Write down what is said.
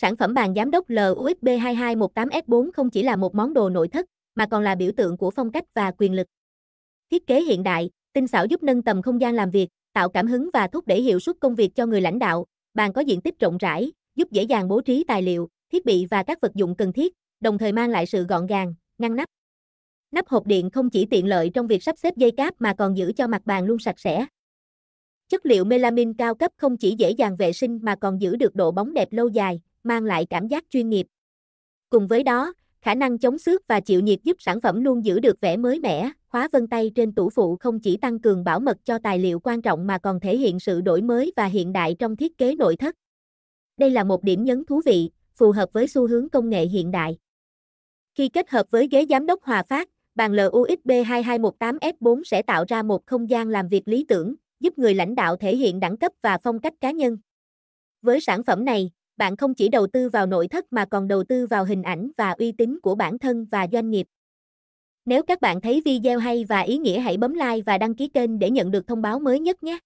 Sản phẩm bàn giám đốc LUSB 2218S4 không chỉ là một món đồ nội thất, mà còn là biểu tượng của phong cách và quyền lực. Thiết kế hiện đại, tinh xảo giúp nâng tầm không gian làm việc, tạo cảm hứng và thúc đẩy hiệu suất công việc cho người lãnh đạo. Bàn có diện tích rộng rãi, giúp dễ dàng bố trí tài liệu, thiết bị và các vật dụng cần thiết, đồng thời mang lại sự gọn gàng, ngăn nắp. Nắp hộp điện không chỉ tiện lợi trong việc sắp xếp dây cáp mà còn giữ cho mặt bàn luôn sạch sẽ. Chất liệu melamin cao cấp không chỉ dễ dàng vệ sinh mà còn giữ được độ bóng đẹp lâu dài mang lại cảm giác chuyên nghiệp. Cùng với đó, khả năng chống xước và chịu nhiệt giúp sản phẩm luôn giữ được vẻ mới mẻ, khóa vân tay trên tủ phụ không chỉ tăng cường bảo mật cho tài liệu quan trọng mà còn thể hiện sự đổi mới và hiện đại trong thiết kế nội thất. Đây là một điểm nhấn thú vị, phù hợp với xu hướng công nghệ hiện đại. Khi kết hợp với ghế giám đốc Hòa Phát, bàn LUXB 2218F4 sẽ tạo ra một không gian làm việc lý tưởng, giúp người lãnh đạo thể hiện đẳng cấp và phong cách cá nhân. Với sản phẩm này, bạn không chỉ đầu tư vào nội thất mà còn đầu tư vào hình ảnh và uy tín của bản thân và doanh nghiệp. Nếu các bạn thấy video hay và ý nghĩa hãy bấm like và đăng ký kênh để nhận được thông báo mới nhất nhé.